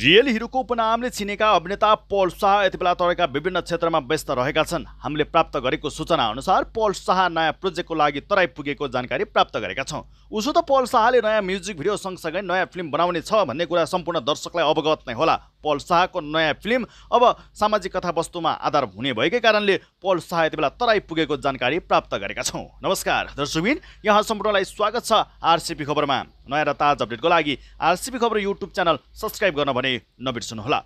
real हिरोको उपनामले चिनेका अभिनेता पल शाह यति बेला तराईका विभिन्न क्षेत्रमा व्यस्त रहेका छन् हामीले प्राप्त गरेको सूचना अनुसार पल शाह नयाँ प्रोजेक्टको लागि तराई पुगेको जानकारी प्राप्त गरेका छौँ उसो त पल शाहले नयाँ म्युजिक भिडियो सँगसँगै नयाँ फिल्म बनाउने छ भन्ने कुरा सम्पूर्ण दर्शकलाई अवगत नै होला पल शाहको नयाँ फिल्म अब सामाजिक कथावस्तुमा आधार हुने भएकै कारणले पल शाह यति बेला तराई पुगेको जानकारी प्राप्त गरेका छौँ नमस्कार दर्शकबिन यहाँ सम्पूर्णलाई स्वागत छ आरसिपी खबरमा नयाँ र ताज अपडेटको लागि आरसिपी खबर युट्युब च्यानल सब्सक्राइब गर्न भने नबिर्सनुहोला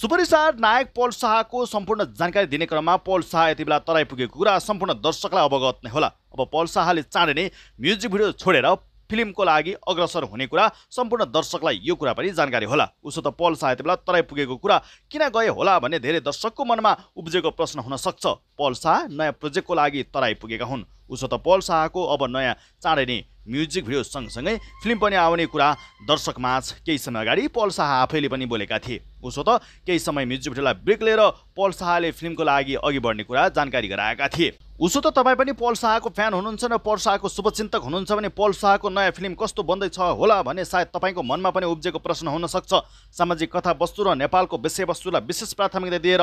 सुपरिसार नायक पल शाहको सम्पूर्ण जानकारी दिने क्रममा पल शाह यति बेला तराई पुगेको कुरा सम्पूर्ण दर्शकलाई अवगत नै होला अब पल शाहले चाँडै नै म्युजिक भिडियो छोडेर फिल्मको लागि अग्रसर हुने कुरा सम्पूर्ण दर्शकलाई यो कुरा पनि जानकारी होला उसो त पल शाह बेला तराई पुगेको कुरा किन गए होला भन्ने धेरै दर्शकको मनमा उब्जेको प्रश्न हुन सक्छ पल शाह नयाँ प्रोजेक्टको लागि तराई पुगेका हुन् उसो त पल शाहको अब नयाँ चाँडै नै म्युजिक भिडियो सँगसँगै फिल्म पनि आउने कुरा दर्शकमाझ केही समय अगाडि पल शाह आफैले पनि बोलेका थिए उसो त केही समय म्युजिक भिडियोलाई ब्रेक लिएर पल शाहले फिल्मको लागि अघि बढ्ने कुरा जानकारी गराएका थिए उसो त तपाईँ पनि पल शाहको फ्यान हुनुहुन्छ र पल शाहको शुभचिन्तक हुनुहुन्छ भने पल शाहको नयाँ फिल्म कस्तो बन्दैछ होला भने सायद तपाईँको मनमा पनि उब्जेको प्रश्न हुनसक्छ सामाजिक कथावस्तु र नेपालको विषयवस्तुलाई विशेष प्राथमिकता दिएर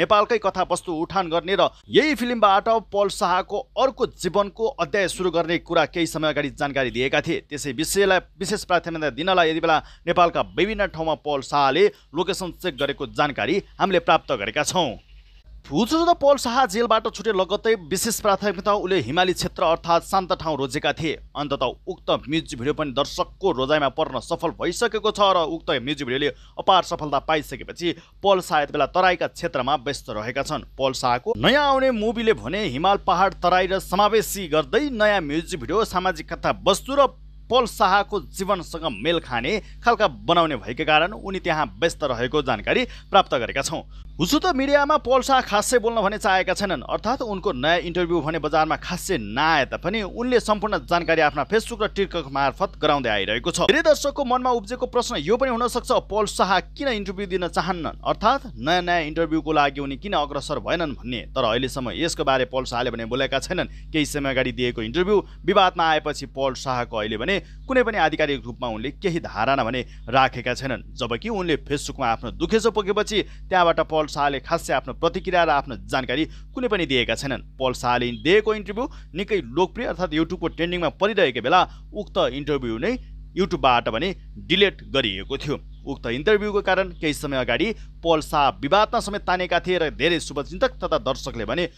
नेपालकै कथावस्तु उठान गर्ने र यही फिल्मबाट पल शाहको अर्को जीवनको अध्याय सुरु गर्ने कुरा केही समय अगाडि जानकारी दिएका थिए त्यसै विषयलाई विशेष प्राथमिकता दिनलाई यति बेला नेपालका विभिन्न ठाउँमा पल शाहले लोकेसन चेक गरेको जानकारी हामीले प्राप्त गरेका छौँ र पोल शाह जेलबाट छुटे लगत्तै विशेष प्राथमिकता उसले हिमाली क्षेत्र अर्थात् शान्त ठाउँ रोजेका थिए अन्तत उक्त म्युजिक भिडियो पनि दर्शकको रोजाइमा पर्न सफल भइसकेको छ र उक्त म्युजिक भिडियोले अपार सफलता पाइसकेपछि पोल शाह यति बेला तराईका क्षेत्रमा व्यस्त रहेका छन् पोल शाहको नयाँ आउने मुभीले भने हिमाल पहाड तराई र समावेशी गर्दै नयाँ म्युजिक भिडियो सामाजिक कथा वस्तु र पोल शाहको जीवनसँग मेल खाने खालका बनाउने भएका कारण उनी त्यहाँ व्यस्त रहेको जानकारी प्राप्त गरेका छौँ हुसु त मिडियामा पल शाह खासै बोल्न भने चाहेका छैनन् अर्थात् उनको नयाँ इन्टरभ्यू भने बजारमा खासै नआए तापनि उनले सम्पूर्ण जानकारी आफ्ना फेसबुक र टिकटक मार्फत गराउँदै आइरहेको छ धेरै दर्शकको मनमा उब्जेको प्रश्न यो पनि हुन सक्छ पल शाह किन इन्टरभ्यू दिन चाहन्नन् अर्थात् नयाँ नयाँ इन्टरभ्यूको लागि उनी किन अग्रसर भएनन् भन्ने तर अहिलेसम्म यसको बारे पल शाहले भने बोलेका छैनन् केही समय अगाडि दिएको इन्टरभ्यू विवादमा आएपछि पल शाहको अहिले भने कुनै पनि आधिकारिक रूपमा उनले केही धारणा भने राखेका छैनन् जबकि उनले फेसबुकमा आफ्नो दुखेसो पुगेपछि त्यहाँबाट पल पल शाहले खासै आफ्नो प्रतिक्रिया र आफ्नो जानकारी कुनै पनि दिएका छैनन् पल शाहले दिएको इन्टरभ्यू निकै लोकप्रिय अर्थात् युट्युबको ट्रेन्डिङमा परिरहेको बेला उक्त इन्टरभ्यू नै युट्युबबाट भने डिलेट गरिएको थियो उक्त इन्टरभ्यूको कारण केही समय अगाडि पल शाह विवादमा समेत तानेका थिए र धेरै शुभचिन्तक तथा दर्शकले भने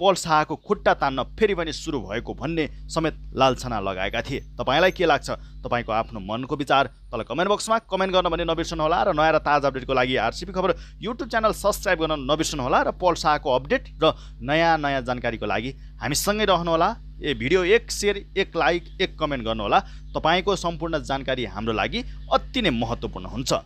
पल शाहको खुट्टा तान्न फेरि पनि सुरु भएको भन्ने समेत लालछना लगाएका थिए तपाईँलाई के लाग्छ तपाईँको आफ्नो मनको विचार तल कमेन्ट बक्समा कमेन्ट गर्न भने नबिर्सनुहोला र नयाँ र ताजा अपडेटको लागि आरसिपी खबर युट्युब च्यानल सब्सक्राइब गर्न नबिर्सनुहोला र पल शाहको अपडेट र नयाँ नयाँ जानकारीको लागि हामीसँगै रहनुहोला ए भिडियो एक सेयर एक लाइक एक कमेन्ट गर्नुहोला तपाईँको सम्पूर्ण जानकारी हाम्रो लागि अति नै महत्त्वपूर्ण हुन्छ